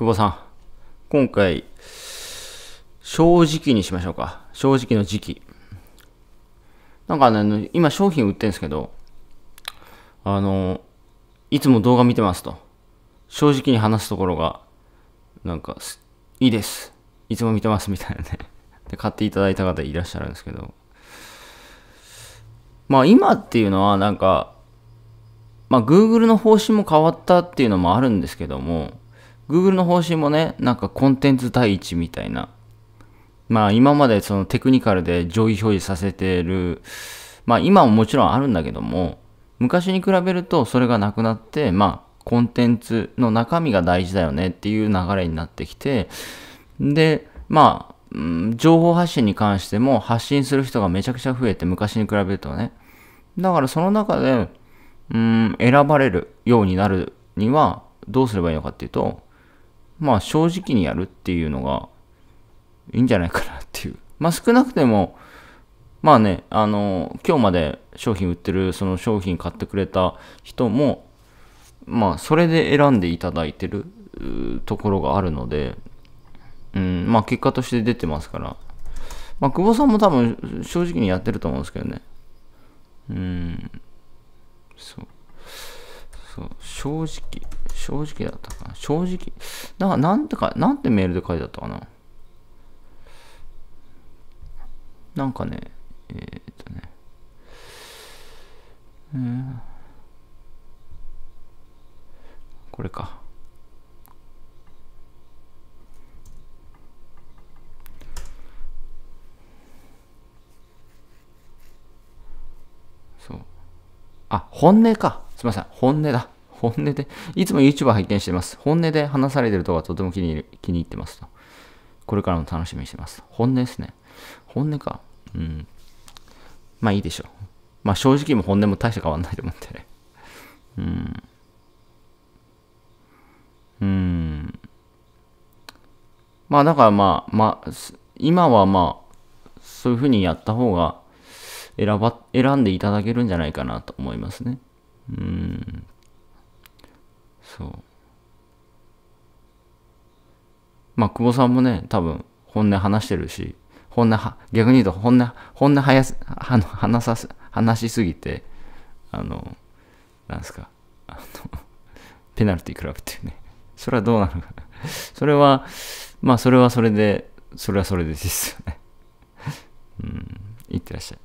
久保さん。今回、正直にしましょうか。正直の時期。なんかね、今商品売ってるんですけど、あの、いつも動画見てますと。正直に話すところが、なんか、いいです。いつも見てますみたいなね。で、買っていただいた方いらっしゃるんですけど。まあ今っていうのはなんか、まあ Google の方針も変わったっていうのもあるんですけども、Google の方針もね、なんかコンテンツ第一みたいな。まあ今までそのテクニカルで上位表示させてる、まあ今ももちろんあるんだけども、昔に比べるとそれがなくなって、まあコンテンツの中身が大事だよねっていう流れになってきて、で、まあ、情報発信に関しても発信する人がめちゃくちゃ増えて昔に比べるとね。だからその中で、うん、選ばれるようになるにはどうすればいいのかっていうと、まあ正直にやるっていうのがいいんじゃないかなっていう。まあ少なくても、まあね、あの、今日まで商品売ってる、その商品買ってくれた人も、まあそれで選んでいただいてるところがあるので、うん、まあ結果として出てますから、まあ久保さんも多分正直にやってると思うんですけどね。うん、そう。そう、正直、正直だったかな。正直。な、なんてか、なんてメールで書いてあったかな。なんかね、えー、っとね、えー、これか。そう。あ、本音か。すみません。本音だ。本音で、いつも y o u t u b e 拝見してます。本音で話されてるとかとても気に気に入ってますと。これからも楽しみにしてます。本音ですね。本音か。うん。まあいいでしょう。まあ正直も本音も大して変わんないと思ってね。うん。うん。まあだからまあ、まあ、今はまあ、そういうふうにやった方が選ば、選んでいただけるんじゃないかなと思いますね。うん。まあ、久保さんもね、多分、本音話してるし、本音は、逆に言うと本音、本音はや話さ話しすぎて、あの、なんすか、あの、ペナルティクラブっていうね。それはどうなのかな。それは、まあ、それはそれで、それはそれでですよね。うん、いってらっしゃい。